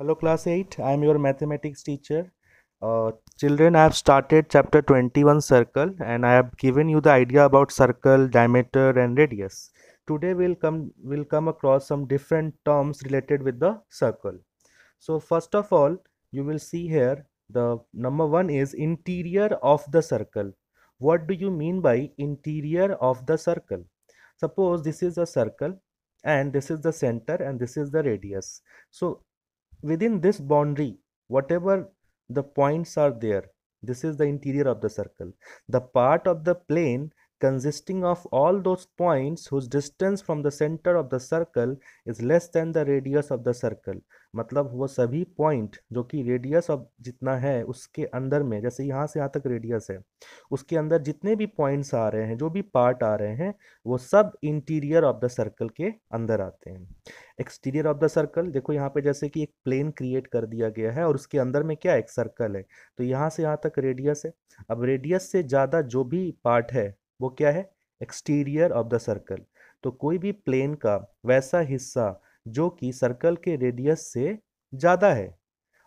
hello class 8 i am your mathematics teacher uh, children i have started chapter 21 circle and i have given you the idea about circle diameter and radius today we'll come we will come across some different terms related with the circle so first of all you will see here the number one is interior of the circle what do you mean by interior of the circle suppose this is a circle and this is the center and this is the radius so within this boundary whatever the points are there this is the interior of the circle the part of the plane consisting of all those points whose distance from the center of the circle is less than the radius of the circle मतलब वो सभी point जो कि radius of जितना है उसके अंदर में जैसे यहाँ से यहाँ तक रेडियस है उसके अंदर जितने भी पॉइंट्स आ रहे हैं जो भी पार्ट आ रहे हैं वो सब इंटीरियर ऑफ द सर्कल के अंदर आते हैं एक्सटीरियर ऑफ द सर्कल देखो यहाँ पे जैसे कि एक प्लेन क्रिएट कर दिया गया है और उसके अंदर में क्या एक सर्कल है तो यहाँ से यहाँ तक रेडियस है अब रेडियस से ज़्यादा जो भी पार्ट है वो क्या है एक्सटीरियर ऑफ द सर्कल तो कोई भी प्लेन का वैसा हिस्सा जो कि सर्कल के रेडियस से ज़्यादा है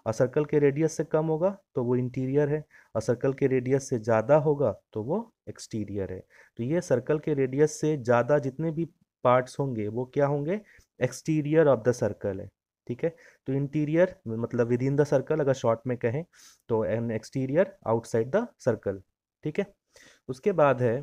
और सर्कल के रेडियस से कम होगा तो वो इंटीरियर है और सर्कल के रेडियस से ज़्यादा होगा तो वो एक्सटीरियर है तो ये सर्कल के रेडियस से ज़्यादा जितने भी पार्ट्स होंगे वो क्या होंगे एक्सटीरियर ऑफ द सर्कल है ठीक है तो इंटीरियर मतलब विद इन द सर्कल अगर शॉर्ट में कहें तो and exterior outside the circle ठीक है उसके बाद है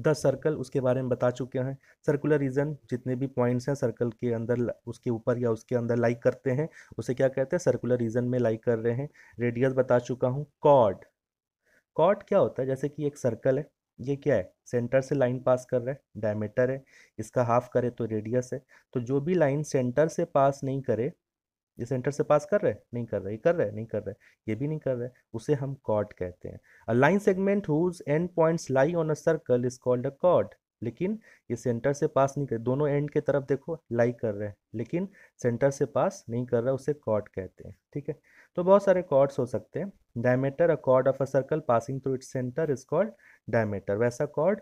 द सर्कल उसके बारे में बता चुके हैं सर्कुलर रीजन जितने भी पॉइंट्स हैं सर्कल के अंदर उसके ऊपर या उसके अंदर लाइक करते हैं उसे क्या कहते हैं सर्कुलर रीजन में लाइक कर रहे हैं रेडियस बता चुका हूँ कॉड कॉड क्या होता है जैसे कि एक सर्कल है ये क्या है सेंटर से लाइन पास कर रहा है डायमीटर है इसका हाफ करे तो रेडियस है तो जो भी लाइन सेंटर से पास नहीं करे ये सेंटर से पास कर रहे नहीं कर रहे ये कर रहे नहीं कर रहे ये भी नहीं कर रहे उसे हम कॉर्ड कहते हैं a line segment whose end points lie on a circle is called a chord लेकिन ये सेंटर से पास नहीं कर दोनों एंड के तरफ देखो लाई कर रहे हैं लेकिन सेंटर से पास नहीं कर रहा उसे कॉर्ड कहते हैं ठीक है तो बहुत सारे कॉर्ड्स हो सकते हैं diameter a chord of a circle passing through its centre is called diameter वैसा कॉर्ड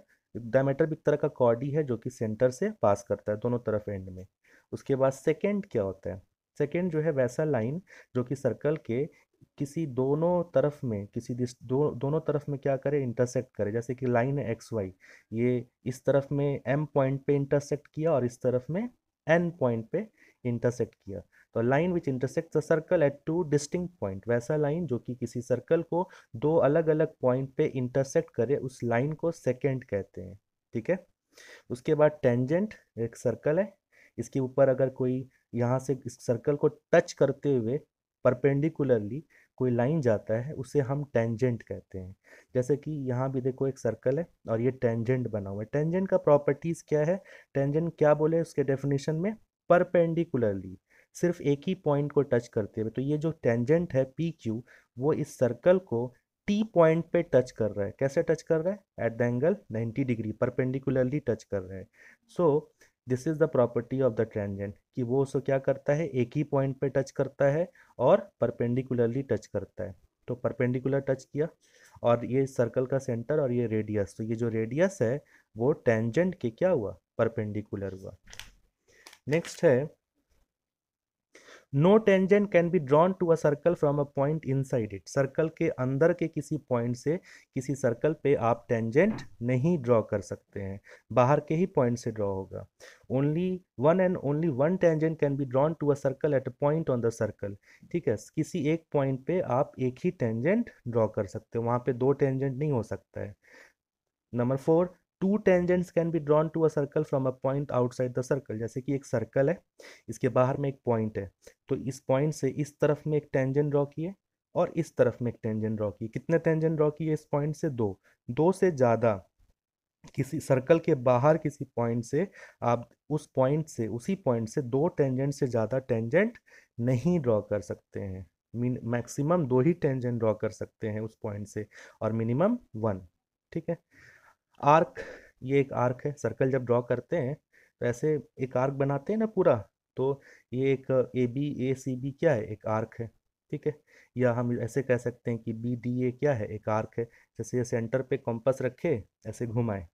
डायमीटर भी एक तरह का कॉर्ड ही है जो कि सेंटर से पास करता है दोनों तरफ एंड में उसके बाद सेकेंड क्या होता है सेकेंड जो है वैसा लाइन जो कि सर्कल के किसी दोनों तरफ में किसी दो, दोनों तरफ में क्या करे इंटरसेक्ट करे जैसे कि लाइन है एक्स वाई ये इस तरफ में एम पॉइंट पे इंटरसेक्ट किया और इस तरफ में एन पॉइंट पे इंटरसेक्ट किया तो line which intersect the circle at two distinct point वैसा लाइन जो कि किसी सर्कल को दो अलग अलग पॉइंट पे इंटरसेक्ट करे उस लाइन को सेकेंड कहते हैं ठीक है उसके बाद टेंजेंट एक सर्कल है इसके ऊपर अगर कोई यहाँ से इस सर्कल को टच करते हुए परपेंडिकुलरली कोई लाइन जाता है उसे हम टेंजेंट कहते हैं जैसे कि यहाँ भी देखो एक सर्कल है और ये टेंजेंट बना हुआ है टेंजेंट का प्रॉपर्टीज़ क्या है टेंजेंट क्या बोले उसके डेफिनेशन में परपेंडिकुलरली सिर्फ एक ही पॉइंट को टच करते हुए तो ये जो टेंजेंट है पी क्यू वो इस सर्कल को टी पॉइंट पे टच कर रहा है कैसे टच कर रहा है at the angle 90 degree perpendicularly touch कर रहा है so so, this is the property of the tangent कि वो उसको क्या करता है एक ही पॉइंट पे टच करता है और परपेंडिकुलरली टच करता है तो परपेंडिकुलर टच किया और ये सर्कल का सेंटर और ये रेडियस तो ये जो रेडियस है वो टेंजेंट के क्या हुआ परपेंडिकुलर हुआ नेक्स्ट है no tangent can be drawn to a circle from a point inside it circle के अंदर के किसी पॉइंट से किसी सर्कल पे आप टेंजेंट नहीं ड्रॉ कर सकते हैं बाहर के ही पॉइंट से ड्रॉ होगा only one and only one tangent can be drawn to a circle at a point on the circle ठीक है किसी एक पॉइंट पे आप एक ही टेंजेंट ड्रॉ कर सकते हो वहाँ पे दो टेंजेंट नहीं हो सकता है number four two tangents can be drawn to a circle from a point outside the circle जैसे कि एक सर्कल है इसके बाहर में एक पॉइंट है तो इस पॉइंट से इस तरफ में एक टेंजेंट ड्रॉ किए और इस तरफ में एक टेंजेंट ड्रॉ किए कितने टेंजेंट ड्रॉ किए इस पॉइंट से दो दो से ज़्यादा किसी सर्कल के बाहर किसी पॉइंट से आप उस पॉइंट से उसी पॉइंट से दो टेंजेंट से ज़्यादा टेंजेंट नहीं ड्रॉ कर सकते हैं मीन मैक्सिमम दो ही टेंजेंट ड्रॉ कर सकते हैं उस पॉइंट से और मिनिमम वन ठीक है आर्क ये एक आर्क है सर्कल जब ड्रॉ करते हैं तो ऐसे एक आर्क बनाते हैं ना पूरा तो ये एक A B A C B क्या है एक आर्क है ठीक है या हम ऐसे कह सकते हैं कि बी डी ए क्या है एक आर्क है जैसे ये सेंटर पे कॉम्पस रखे ऐसे घुमाएं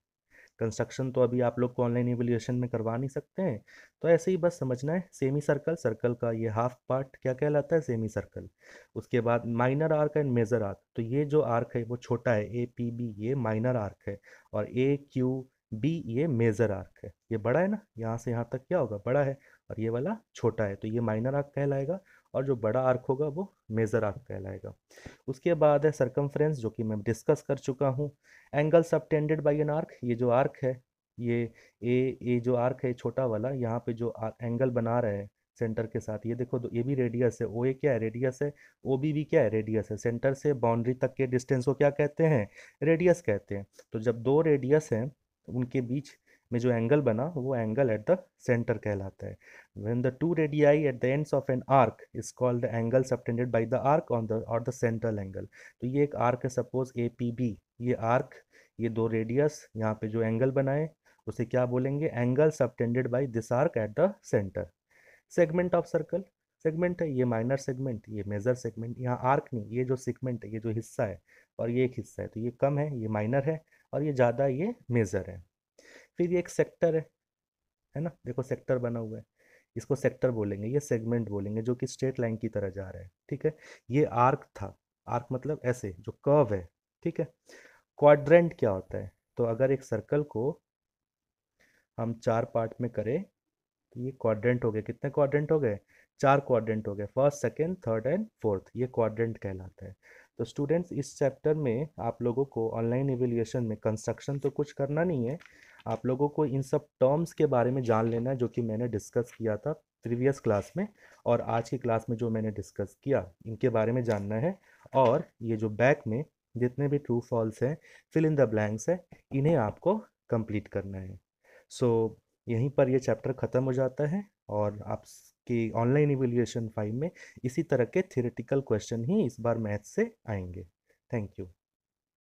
कंस्ट्रक्शन तो अभी आप लोग को ऑनलाइन एवेल्यूशन में करवा नहीं सकते हैं तो ऐसे ही बस समझना है सेमी सर्कल सर्कल का ये हाफ पार्ट क्या कहलाता है सेमी सर्कल उसके बाद minor arc and major arc तो ये जो आर्क है वो छोटा है ए पी बी ये माइनर आर्क है और ए क्यू बी ये मेजर आर्क है ये बड़ा है ना यहाँ से यहाँ तक क्या होगा बड़ा है और ये वाला छोटा है तो ये माइनर आर्क कहलाएगा और जो बड़ा आर्क होगा वो मेजर आर्क कहलाएगा उसके बाद है सरकमफ्रेंस जो कि मैं डिस्कस कर चुका हूँ angle subtended by an arc ये जो आर्क है ये ए ए जो आर्क है छोटा वाला यहाँ पे जो एंगल बना रहा है सेंटर के साथ ये देखो तो ये भी रेडियस है ओ ए क्या है रेडियस है ओ बी भी क्या है रेडियस है सेंटर से बाउंड्री तक के डिस्टेंस को क्या कहते हैं रेडियस कहते हैं तो जब दो रेडियस हैं उनके बीच में जो एंगल बना वो एंगल एट द सेंटर कहलाता है when the two radii at the ends of an arc is called angle subtended by the arc on the और द सेंट्रल एंगल तो ये एक आर्क है सपोज ए पी बी ये arc ये दो रेडियस यहाँ पे जो एंगल बनाए उसे क्या बोलेंगे angle subtended by this arc at the centre segment of circle segment है ये माइनर सेगमेंट ये मेजर सेगमेंट यहाँ आर्क नहीं ये जो सेगमेंट है ये जो हिस्सा है और ये एक हिस्सा है तो ये कम है ये माइनर है और ये ज़्यादा ये मेजर है फिर ये एक सेक्टर है है ना देखो सेक्टर बना हुआ है इसको सेक्टर बोलेंगे ये सेगमेंट बोलेंगे जो कि स्ट्रेट लाइन की तरह जा रहा है ठीक है ये आर्क था आर्क मतलब ऐसे जो कर्व है ठीक है क्वाड्रेंट क्या होता है तो अगर एक सर्कल को हम चार पार्ट में करें तो ये क्वाड्रेंट हो गए कितने क्वाड्रेंट हो गए चार क्वाड्रेंट हो गए first second third and fourth ये क्वाड्रेंट कहलाता है तो स्टूडेंट्स इस चैप्टर में आप लोगों को ऑनलाइन एवेल्यूएशन में कंस्ट्रक्शन तो कुछ करना नहीं है आप लोगों को इन सब टर्म्स के बारे में जान लेना है जो कि मैंने डिस्कस किया था प्रीवियस क्लास में और आज की क्लास में जो मैंने डिस्कस किया इनके बारे में जानना है और ये जो बैक में जितने भी ट्रू फॉल्स हैं फिल इन द ब्लैंक्स है इन्हें आपको कंप्लीट करना है सो so, यहीं पर ये चैप्टर ख़त्म हो जाता है और आपकी ऑनलाइन इवेल्यूएशन फाइव में इसी तरह के थियोरेटिकल क्वेश्चन ही इस बार मैथ से आएंगे थैंक यू